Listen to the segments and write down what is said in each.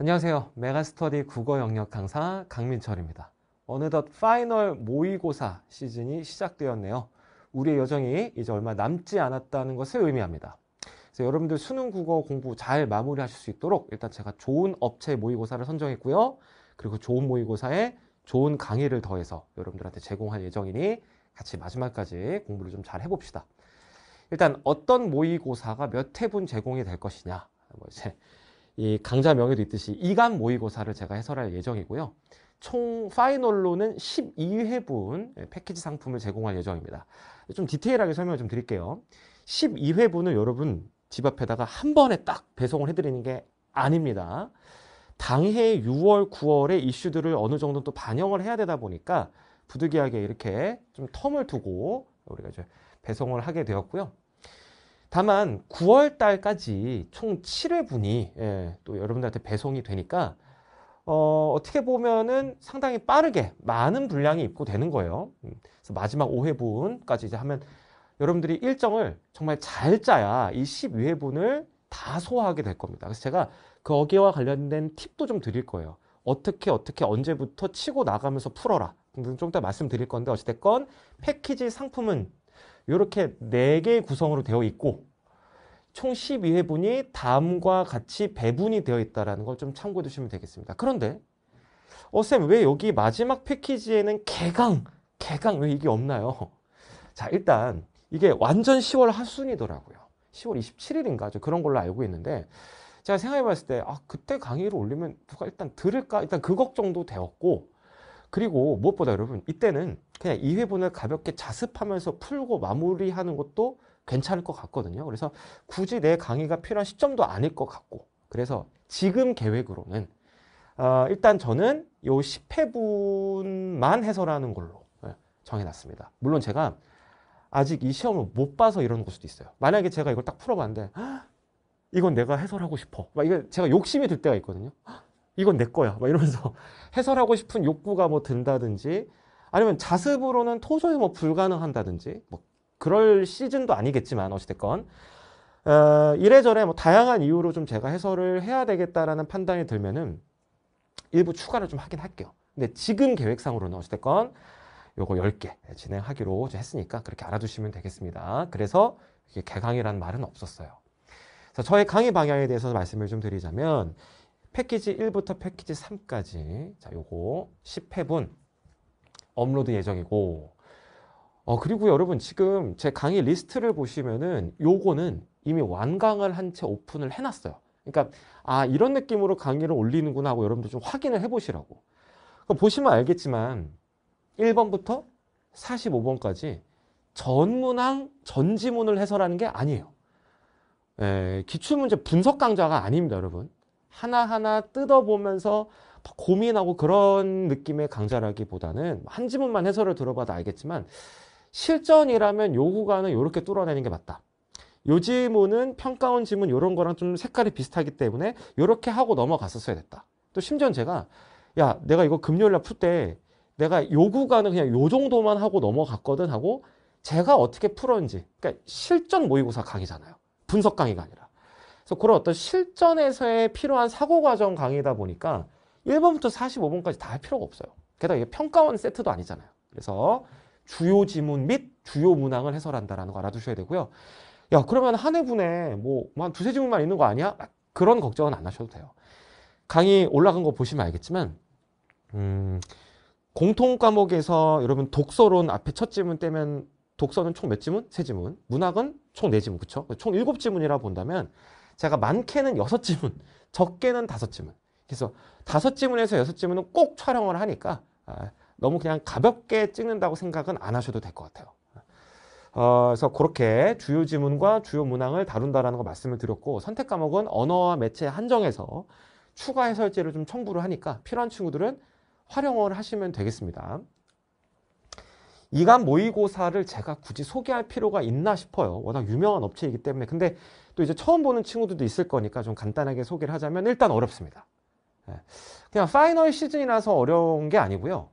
안녕하세요. 메가스터디 국어 영역 강사 강민철입니다. 어느덧 파이널 모의고사 시즌이 시작되었네요. 우리의 여정이 이제 얼마 남지 않았다는 것을 의미합니다. 그래서 여러분들 수능 국어 공부 잘 마무리하실 수 있도록 일단 제가 좋은 업체 모의고사를 선정했고요. 그리고 좋은 모의고사에 좋은 강의를 더해서 여러분들한테 제공할 예정이니 같이 마지막까지 공부를 좀 잘 해봅시다. 일단 어떤 모의고사가 몇 회분 제공이 될 것이냐. 뭐 이제 이 강좌 명에도 있듯이 이간 모의고사를 제가 해설할 예정이고요. 총 파이널로는 12회분 예, 패키지 상품을 제공할 예정입니다. 좀 디테일하게 설명을 좀 드릴게요. 12회분을 여러분 집 앞에다가 한 번에 딱 배송을 해드리는 게 아닙니다. 당해 6월, 9월의 이슈들을 어느 정도 또 반영을 해야 되다 보니까 부득이하게 이렇게 좀 텀을 두고 우리가 이제 배송을 하게 되었고요. 다만 9월 달까지 총 7회분이 예, 또 여러분들한테 배송이 되니까 어, 어떻게 보면은 상당히 빠르게 많은 분량이 입고되는 거예요. 음, 그래서 마지막 5회분까지 이제 하면 여러분들이 일정을 정말 잘 짜야 이 12회분을 다 소화하게 될 겁니다. 그래서 제가 거기와 그 관련된 팁도 좀 드릴 거예요. 어떻게 어떻게 언제부터 치고 나가면서 풀어라. 좀 이따 말씀드릴 건데 어찌됐건 패키지 상품은 이렇게 4개의 구성으로 되어 있고 총 12회분이 다음과 같이 배분이 되어 있다는 걸 좀 참고해 두시면 되겠습니다. 그런데 어 쌤 왜 여기 마지막 패키지에는 개강 개강 왜 이게 없나요? 자 일단 이게 완전 10월 하순이더라고요. 10월 27일인가 저 그런 걸로 알고 있는데 제가 생각해 봤을 때아 그때 강의를 올리면 누가 일단 들을까 일단 그 걱정도 되었고 그리고 무엇보다 여러분 이때는 그냥 2회분을 가볍게 자습하면서 풀고 마무리하는 것도 괜찮을 것 같거든요. 그래서 굳이 내 강의가 필요한 시점도 아닐 것 같고 그래서 지금 계획으로는 어, 일단 저는 요 10회분만 해설하는 걸로 예, 정해놨습니다. 물론 제가 아직 이 시험을 못 봐서 이러는 걸 수도 있어요. 만약에 제가 이걸 딱 풀어봤는데 이건 내가 해설하고 싶어. 막 이게 제가 욕심이 들 때가 있거든요. 이건 내 거야. 막 이러면서 해설하고 싶은 욕구가 뭐 든다든지 아니면 자습으로는 토저히뭐 불가능한다든지 뭐 그럴 시즌도 아니겠지만 어찌됐건 어, 이래저래 뭐 다양한 이유로 좀 제가 해설을 해야 되겠다라는 판단이 들면은 일부 추가를 좀 하긴 할게요. 근데 지금 계획상으로는 어찌됐건 요거 10개 진행하기로 했으니까 그렇게 알아두시면 되겠습니다. 그래서 이게 개강이라는 말은 없었어요. 그래서 저의 강의 방향에 대해서 말씀을 좀 드리자면 패키지 1부터 패키지 3까지 자 요거 10회분 업로드 예정이고 어 그리고 여러분 지금 제 강의 리스트를 보시면은 요거는 이미 완강을 한 채 오픈을 해놨어요 그러니까 아 이런 느낌으로 강의를 올리는구나 하고 여러분들 좀 확인을 해보시라고 보시면 알겠지만 1번부터 45번까지 전문항 전지문을 해설하는 게 아니에요 예, 기출문제 분석 강좌가 아닙니다 여러분 하나하나 뜯어보면서 고민하고 그런 느낌의 강좌라기보다는 한 지문만 해설을 들어봐도 알겠지만 실전이라면 요 구간은 이렇게 뚫어내는 게 맞다. 요 지문은 평가원 지문 이런 거랑 좀 색깔이 비슷하기 때문에 이렇게 하고 넘어갔었어야 됐다. 또 심지어 제가 야 내가 이거 금요일 날풀 때 내가 요 구간은 그냥 요 정도만 하고 넘어갔거든 하고 제가 어떻게 풀었는지 그러니까 실전 모의고사 강의잖아요. 분석 강의가 아니라. 그래서 그런 어떤 실전에서의 필요한 사고 과정 강의다 보니까 1번부터 45번까지 다 할 필요가 없어요. 게다가 이게 평가원 세트도 아니잖아요. 그래서 주요 지문 및 주요 문항을 해설한다라는 거 알아두셔야 되고요. 야, 그러면 한 해분에 뭐한 뭐 두세 지문만 있는 거 아니야? 그런 걱정은 안 하셔도 돼요. 강의 올라간 거 보시면 알겠지만 음, 공통 과목에서 여러분 독서론 앞에 첫 지문 떼면 독서는 총 몇 지문? 세 지문. 문학은 총 네 지문, 그쵸? 총 일곱 지문이라 본다면 제가 많게는 여섯 지문, 적게는 다섯 지문. 그래서 다섯 지문에서 여섯 지문은 꼭 촬영을 하니까 아, 너무 그냥 가볍게 찍는다고 생각은 안 하셔도 될 것 같아요. 어, 그래서 그렇게 주요 지문과 주요 문항을 다룬다라는 거 말씀을 드렸고 선택 과목은 언어와 매체 한정해서 추가 해설제를 좀 첨부를 하니까 필요한 친구들은 활용을 하시면 되겠습니다. 이간 모의고사를 제가 굳이 소개할 필요가 있나 싶어요. 워낙 유명한 업체이기 때문에. 근데 또 이제 처음 보는 친구들도 있을 거니까 좀 간단하게 소개를 하자면 일단 어렵습니다. 예. 그냥 파이널 시즌이라서 어려운 게 아니고요.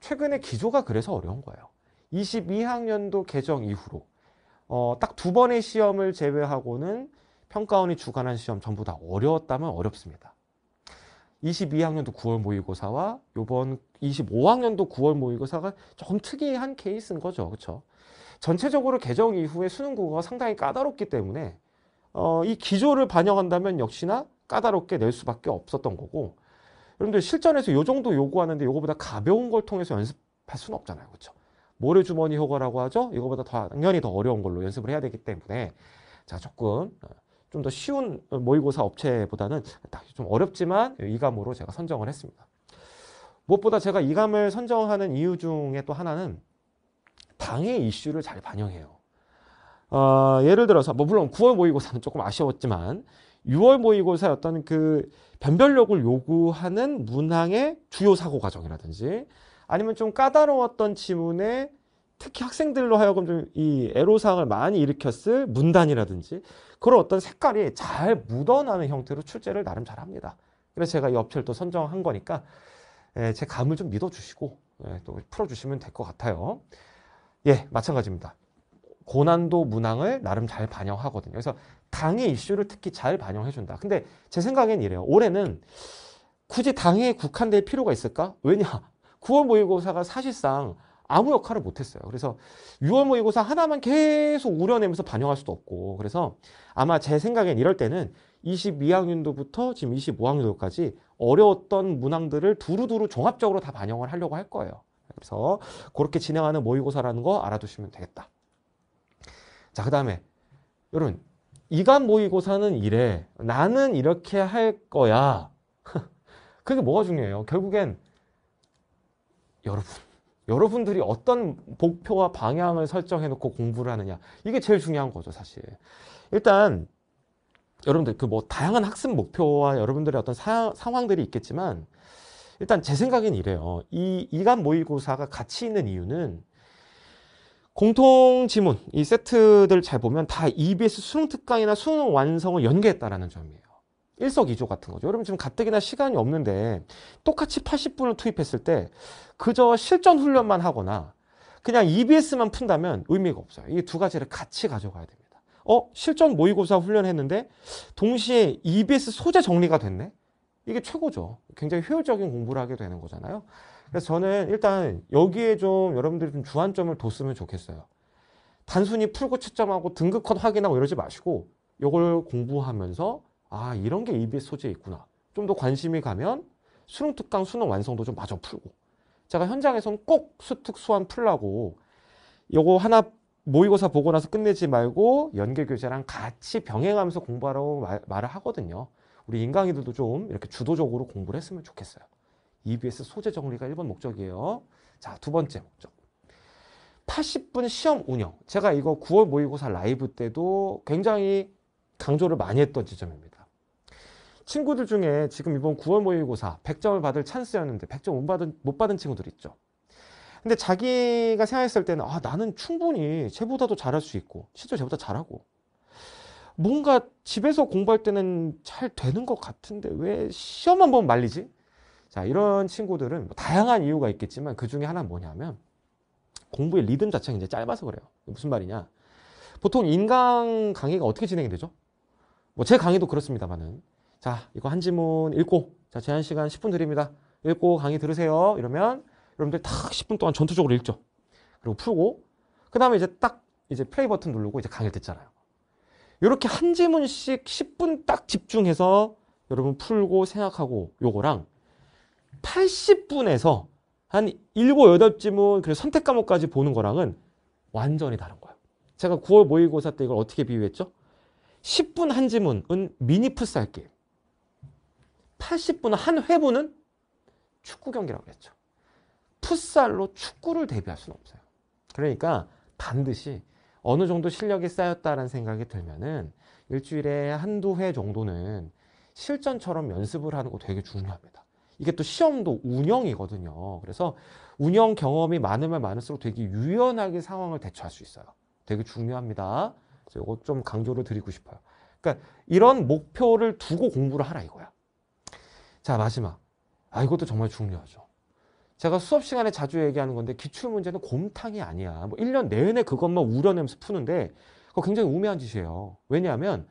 최근에 기조가 그래서 어려운 거예요. 22학년도 개정 이후로 어, 딱 두 번의 시험을 제외하고는 평가원이 주관한 시험 전부 다 어려웠다면 어렵습니다. 22학년도 9월 모의고사와 이번 25학년도 9월 모의고사가 조금 특이한 케이스인 거죠. 그렇죠? 전체적으로 개정 이후에 수능 국어가 상당히 까다롭기 때문에 어, 이 기조를 반영한다면 역시나 까다롭게 낼 수밖에 없었던 거고 여러분들 실전에서 요 정도 요구하는데 요거보다 가벼운 걸 통해서 연습할 수는 없잖아요. 그렇죠? 모래주머니 효과라고 하죠. 이거보다 더, 당연히 더 어려운 걸로 연습을 해야 되기 때문에 자 조금 어, 좀더 쉬운 모의고사 업체보다는 좀 어렵지만 이감으로 제가 선정을 했습니다. 무엇보다 제가 이감을 선정하는 이유 중에 또 하나는 당의 이슈를 잘 반영해요. 어, 예를 들어서 뭐 물론 9월 모의고사는 조금 아쉬웠지만 6월 모의고사 어떤 그 변별력을 요구하는 문항의 주요 사고 과정이라든지 아니면 좀 까다로웠던 지문에 특히 학생들로 하여금 좀 이 애로사항을 많이 일으켰을 문단이라든지 그런 어떤 색깔이 잘 묻어나는 형태로 출제를 나름 잘합니다. 그래서 제가 이 업체를 또 선정한 거니까 예, 제 감을 좀 믿어주시고 예, 또 풀어주시면 될 것 같아요. 예, 마찬가지입니다. 고난도 문항을 나름 잘 반영하거든요. 그래서 당의 이슈를 특히 잘 반영해준다. 근데 제 생각엔 이래요. 올해는 굳이 당에 국한될 필요가 있을까? 왜냐? 9월 모의고사가 사실상 아무 역할을 못했어요. 그래서 6월 모의고사 하나만 계속 우려내면서 반영할 수도 없고 그래서 아마 제 생각엔 이럴 때는 22학년도부터 지금 25학년도까지 어려웠던 문항들을 두루두루 종합적으로 다 반영을 하려고 할 거예요. 그래서 그렇게 진행하는 모의고사라는 거 알아두시면 되겠다. 자, 그 다음에 여러분 이간 모의고사는 이래 나는 이렇게 할 거야 그게 뭐가 중요해요? 결국엔 여러분 여러분들이 어떤 목표와 방향을 설정해 놓고 공부를 하느냐 이게 제일 중요한 거죠 사실 일단 여러분들 그 뭐 다양한 학습 목표와 여러분들의 어떤 사, 상황들이 있겠지만 일단 제 생각엔 이래요 이 이간 모의고사가 가치 있는 이유는 공통 지문, 이 세트들 잘 보면 다 EBS 수능 특강이나 수능 완성을 연계했다라는 점이에요. 일석이조 같은 거죠. 여러분 지금 가뜩이나 시간이 없는데 똑같이 80분을 투입했을 때 그저 실전 훈련만 하거나 그냥 EBS만 푼다면 의미가 없어요. 이 두 가지를 같이 가져가야 됩니다. 어? 실전 모의고사 훈련했는데 동시에 EBS 소재 정리가 됐네? 이게 최고죠. 굉장히 효율적인 공부를 하게 되는 거잖아요. 그래서 저는 일단 여기에 좀 여러분들이 좀 주안점을 뒀으면 좋겠어요. 단순히 풀고 채점하고 등급컷 확인하고 이러지 마시고 이걸 공부하면서 아 이런 게 EBS 소재에 있구나. 좀 더 관심이 가면 수능 특강 수능 완성도 좀 마저 풀고 제가 현장에선 꼭 수특 수완 풀라고 요거 하나 모의고사 보고 나서 끝내지 말고 연계 교재랑 같이 병행하면서 공부하라고 말, 말을 하거든요. 우리 인강이들도 좀 이렇게 주도적으로 공부를 했으면 좋겠어요. EBS 소재 정리가 1번 목적이에요. 자, 두 번째 목적. 80분 시험 운영. 제가 이거 9월 모의고사 라이브 때도 굉장히 강조를 많이 했던 지점입니다. 친구들 중에 지금 이번 9월 모의고사 100점을 받을 찬스였는데 100점 못 받은, 못 받은 친구들 있죠. 근데 자기가 생각했을 때는 아, 나는 충분히 쟤보다도 잘할 수 있고 실제로 쟤보다 잘하고 뭔가 집에서 공부할 때는 잘 되는 것 같은데 왜시험 한 번 말리지? 자, 이런 친구들은 뭐 다양한 이유가 있겠지만 그 중에 하나는 뭐냐면 공부의 리듬 자체가 이제 짧아서 그래요. 무슨 말이냐? 보통 인강 강의가 어떻게 진행이 되죠? 뭐 제 강의도 그렇습니다만은 자, 이거 한 지문 읽고 자, 제한 시간 10분 드립니다. 읽고 강의 들으세요. 이러면 여러분들 딱 10분 동안 전투적으로 읽죠. 그리고 풀고 그 다음에 이제 딱 이제 플레이 버튼 누르고 이제 강의를 듣잖아요. 이렇게 한지문씩 10분 딱 집중해서 여러분 풀고 생각하고 요거랑 80분에서 한 7, 8지문 그리고 선택 과목까지 보는 거랑은 완전히 다른 거예요. 제가 9월 모의고사 때 이걸 어떻게 비유했죠? 10분 한지문은 미니 풋살 게임 80분 한 회분은 축구 경기라고 그랬죠. 풋살로 축구를 대비할 수는 없어요. 그러니까 반드시 어느 정도 실력이 쌓였다라는 생각이 들면은 일주일에 한두 회 정도는 실전처럼 연습을 하는 거 되게 중요합니다. 이게 또 시험도 운영이거든요. 그래서 운영 경험이 많으면 많을수록 되게 유연하게 상황을 대처할 수 있어요. 되게 중요합니다. 그래서 이거 좀 강조를 드리고 싶어요. 그러니까 이런 목표를 두고 공부를 하라 이거야. 자, 마지막. 아, 이것도 정말 중요하죠. 제가 수업 시간에 자주 얘기하는 건데 기출 문제는 곰탕이 아니야. 뭐 1년 내내 그것만 우려내면서 푸는데 그거 굉장히 우매한 짓이에요. 왜냐하면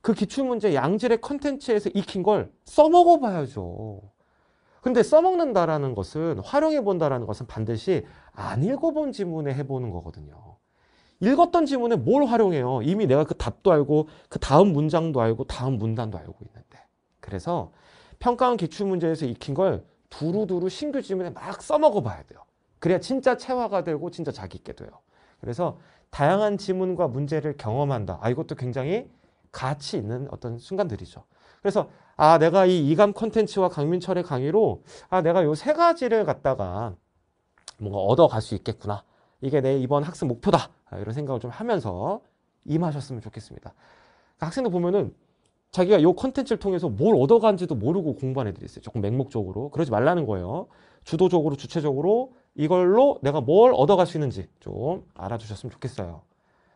그 기출 문제 양질의 컨텐츠에서 익힌 걸 써먹어 봐야죠. 근데 써먹는다라는 것은 활용해 본다라는 것은 반드시 안 읽어본 지문에 해보는 거거든요. 읽었던 지문에 뭘 활용해요? 이미 내가 그 답도 알고 그 다음 문장도 알고 다음 문단도 알고 있는데. 그래서 평가원 기출 문제에서 익힌 걸 두루두루 신규 질문에 막 써먹어 봐야 돼요. 그래야 진짜 체화가 되고 진짜 자기 있게 돼요. 그래서 다양한 질문과 문제를 경험한다. 아, 이것도 굉장히 가치 있는 어떤 순간들이죠. 그래서 아, 내가 이 이감 컨텐츠와 강민철의 강의로 아, 내가 요 세 가지를 갖다가 뭔가 얻어갈 수 있겠구나. 이게 내 이번 학습 목표다. 아, 이런 생각을 좀 하면서 임하셨으면 좋겠습니다. 그 학생들 보면은 자기가 요 컨텐츠를 통해서 뭘 얻어간지도 모르고 공부한 애들이 있어요. 조금 맹목적으로. 그러지 말라는 거예요. 주도적으로, 주체적으로 이걸로 내가 뭘 얻어갈 수 있는지 좀 알아주셨으면 좋겠어요.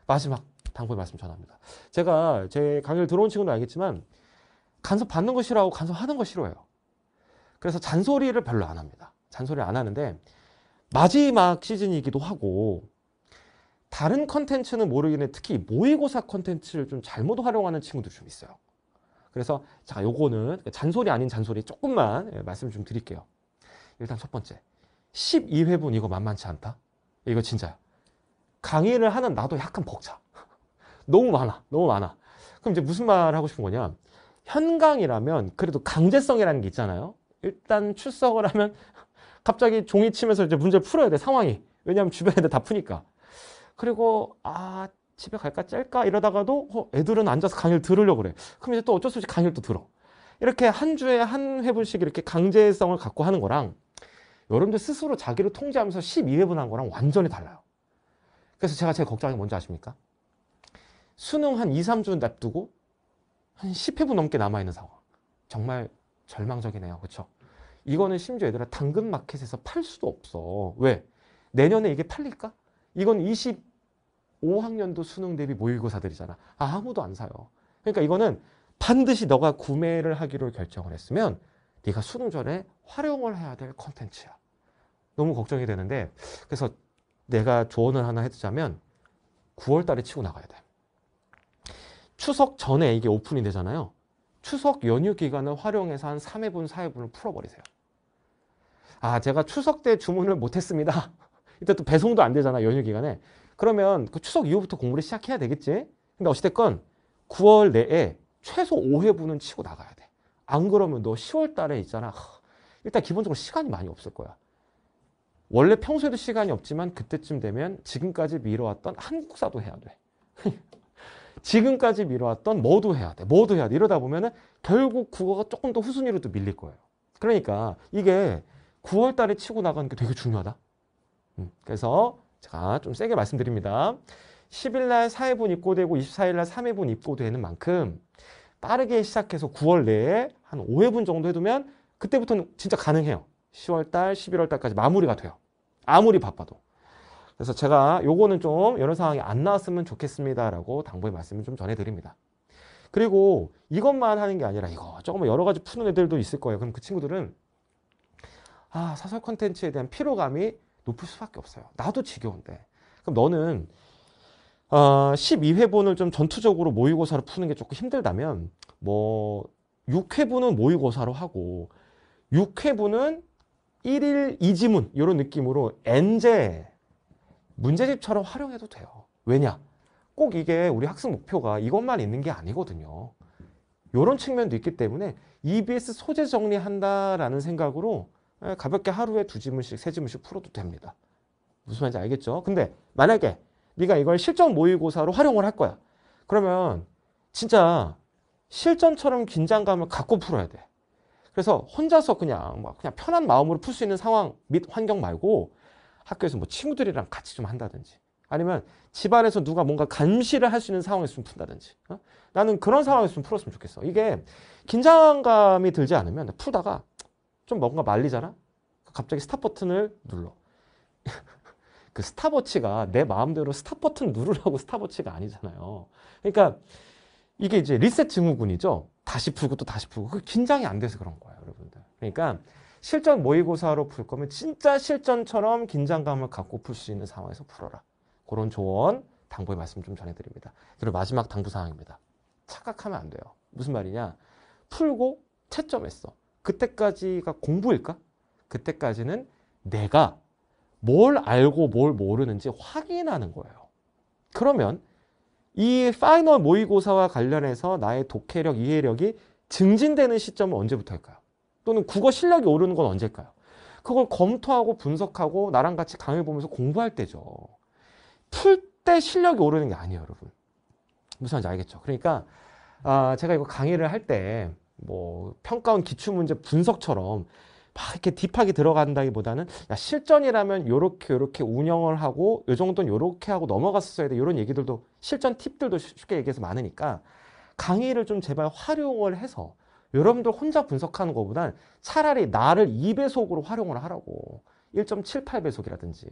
마지막 당부의 말씀 전합니다. 제가 제 강의를 들어온 친구는 알겠지만 간섭 받는 거 싫어하고 간섭하는 거 싫어해요. 그래서 잔소리를 별로 안 합니다. 잔소리를 안 하는데 마지막 시즌이기도 하고 다른 컨텐츠는 모르겠는데 특히 모의고사 컨텐츠를 좀 잘못 활용하는 친구들좀 있어요. 그래서 자 요거는 잔소리 아닌 잔소리 조금만 예, 말씀을 좀 드릴게요. 일단 첫 번째 12회분 이거 만만치 않다. 이거 진짜 강의를 하는 나도 약간 벅차. 너무 많아. 너무 많아. 그럼 이제 무슨 말 하고 싶은 거냐. 현강이라면 그래도 강제성이라는 게 있잖아요. 일단 출석을 하면 갑자기 종이 치면서 이제 문제 풀어야 돼 상황이. 왜냐하면 주변에 다 푸니까. 그리고 아 집에 갈까 짤까 이러다가도 어, 애들은 앉아서 강의를 들으려고 그래. 그럼 이제 또 어쩔 수 없이 강의를 또 들어. 이렇게 한 주에 한 회분씩 이렇게 강제성을 갖고 하는 거랑 여러분들 스스로 자기를 통제하면서 12회분 한 거랑 완전히 달라요. 그래서 제가 제걱정하는게 뭔지 아십니까? 수능 한 2, 3주 납두고 한 10회분 넘게 남아있는 상황. 정말 절망적이네요. 그렇죠? 이거는 심지어 얘들아 당근마켓에서 팔 수도 없어. 왜? 내년에 이게 팔릴까? 이건 20 5학년도 수능 대비 모의고사들이잖아. 아, 아무도 안 사요. 그러니까 이거는 반드시 너가 구매를 하기로 결정을 했으면 네가 수능 전에 활용을 해야 될 컨텐츠야. 너무 걱정이 되는데 그래서 내가 조언을 하나 해주자면 9월 달에 치고 나가야 돼. 추석 전에 이게 오픈이 되잖아요. 추석 연휴 기간을 활용해서 한 3회분, 4회분을 풀어버리세요. 아, 제가 추석 때 주문을 못했습니다. 이때 또 배송도 안 되잖아, 연휴 기간에. 그러면 그 추석 이후부터 공부를 시작해야 되겠지? 근데 어찌됐건 9월 내에 최소 5회분은 치고 나가야 돼. 안 그러면 너 10월 달에 있잖아. 일단 기본적으로 시간이 많이 없을 거야. 원래 평소에도 시간이 없지만 그때쯤 되면 지금까지 미뤄왔던 한국사도 해야 돼. 지금까지 미뤄왔던 뭐도 해야 돼. 뭐도 해야 돼. 이러다 보면은 결국 국어가 조금 더 후순위로 또 밀릴 거예요. 그러니까 이게 9월 달에 치고 나가는 게 되게 중요하다. 음, 그래서 자, 좀 세게 말씀드립니다. 10일 날 4회분 입고되고 24일 날 3회분 입고되는 만큼 빠르게 시작해서 9월 내에 한 5회분 정도 해두면 그때부터는 진짜 가능해요. 10월 달, 11월 달까지 마무리가 돼요. 아무리 바빠도. 그래서 제가 요거는 좀 이런 상황이 안 나왔으면 좋겠습니다라고 당부의 말씀을 좀 전해드립니다. 그리고 이것만 하는 게 아니라 이거 조금 여러 가지 푸는 애들도 있을 거예요. 그럼 그 친구들은 아 사설 콘텐츠에 대한 피로감이 높을 수밖에 없어요. 나도 지겨운데. 그럼 너는 어, 12회분을 좀 전투적으로 모의고사로 푸는 게 조금 힘들다면 뭐 6회분은 모의고사로 하고 6회분은 1일 2지문 이런 느낌으로 엔제 문제집처럼 활용해도 돼요. 왜냐? 꼭 이게 우리 학습 목표가 이것만 있는 게 아니거든요. 이런 측면도 있기 때문에 EBS 소재 정리한다라는 생각으로 예, 가볍게 하루에 두 지문씩 세 지문씩 풀어도 됩니다. 무슨 말인지 알겠죠? 근데 만약에 네가 이걸 실전 모의고사로 활용을 할 거야. 그러면 진짜 실전처럼 긴장감을 갖고 풀어야 돼. 그래서 혼자서 그냥 막 그냥 편한 마음으로 풀 수 있는 상황 및 환경 말고 학교에서 뭐 친구들이랑 같이 좀 한다든지 아니면 집안에서 누가 뭔가 감시를 할 수 있는 상황에서 좀 푼다든지 어? 나는 그런 상황에서 좀 풀었으면 좋겠어. 이게 긴장감이 들지 않으면 풀다가 좀 뭔가 말리잖아? 갑자기 스탑 버튼을 눌러. 그 스탑워치가 내 마음대로 스탑 버튼 누르라고 스탑워치가 아니잖아요. 그러니까 이게 이제 리셋 증후군이죠. 다시 풀고 또 다시 풀고. 그 긴장이 안 돼서 그런 거예요, 여러분들. 그러니까 실전 모의고사로 풀 거면 진짜 실전처럼 긴장감을 갖고 풀 수 있는 상황에서 풀어라. 그런 조언, 당부의 말씀 좀 전해드립니다. 그리고 마지막 당부 사항입니다. 착각하면 안 돼요. 무슨 말이냐? 풀고 채점했어. 그때까지가 공부일까? 그때까지는 내가 뭘 알고 뭘 모르는지 확인하는 거예요. 그러면 이 파이널 모의고사와 관련해서 나의 독해력, 이해력이 증진되는 시점은 언제부터일까요? 또는 국어 실력이 오르는 건 언제일까요? 그걸 검토하고 분석하고 나랑 같이 강의 보면서 공부할 때죠. 풀 때 실력이 오르는 게 아니에요, 여러분. 무슨 말인지 알겠죠? 그러니까 아, 제가 이거 강의를 할때 뭐 평가원 기출 문제 분석처럼 막 이렇게 딥하게 들어간다기보다는 야, 실전이라면 요렇게 요렇게 운영을 하고 요 정도는 요렇게 하고 넘어갔어야 돼요런 얘기들도 실전 팁들도 쉽게 얘기해서 많으니까 강의를 좀 제발 활용을 해서 여러분들 혼자 분석하는 것보단 차라리 나를 2배속으로 활용을 하라고 1.78배속이라든지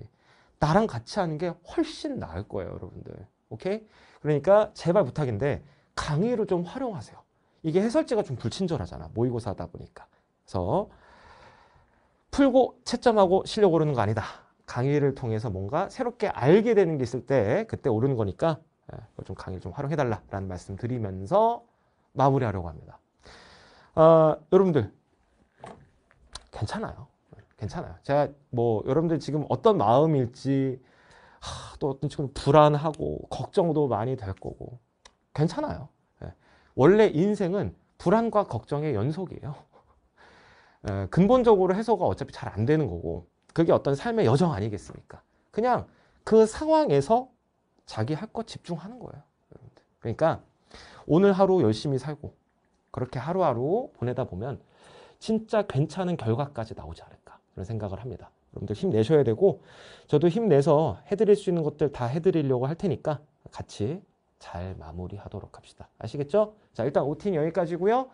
나랑 같이 하는 게 훨씬 나을 거예요 여러분들 오케이? 그러니까 제발 부탁인데 강의로좀 활용하세요 이게 해설지가 좀 불친절하잖아. 모의고사다 보니까. 그래서 풀고 채점하고 실력 오르는 거 아니다. 강의를 통해서 뭔가 새롭게 알게 되는 게 있을 때 그때 오르는 거니까 예, 좀 강의를 좀 활용해달라라는 말씀 드리면서 마무리하려고 합니다. 어, 여러분들 괜찮아요. 괜찮아요. 제가 뭐 여러분들 지금 어떤 마음일지 하, 또 어떤 지금 불안하고 걱정도 많이 될 거고 괜찮아요. 원래 인생은 불안과 걱정의 연속이에요. 근본적으로 해소가 어차피 잘 안 되는 거고 그게 어떤 삶의 여정 아니겠습니까? 그냥 그 상황에서 자기 할 것 집중하는 거예요. 그러니까 오늘 하루 열심히 살고 그렇게 하루하루 보내다 보면 진짜 괜찮은 결과까지 나오지 않을까 그런 생각을 합니다. 여러분들 힘내셔야 되고 저도 힘내서 해드릴 수 있는 것들 다 해드리려고 할 테니까 같이 잘 마무리하도록 합시다. 아시겠죠? 자, 일단 OT는 여기까지고요.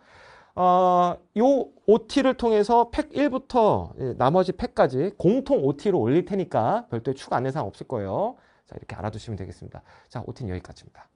어, 요 OT를 통해서 팩 1부터 예, 나머지 팩까지 공통 OT로 올릴 테니까 별도의 추가 안내사항 없을 거예요. 자, 이렇게 알아두시면 되겠습니다. 자, OT는 여기까지입니다.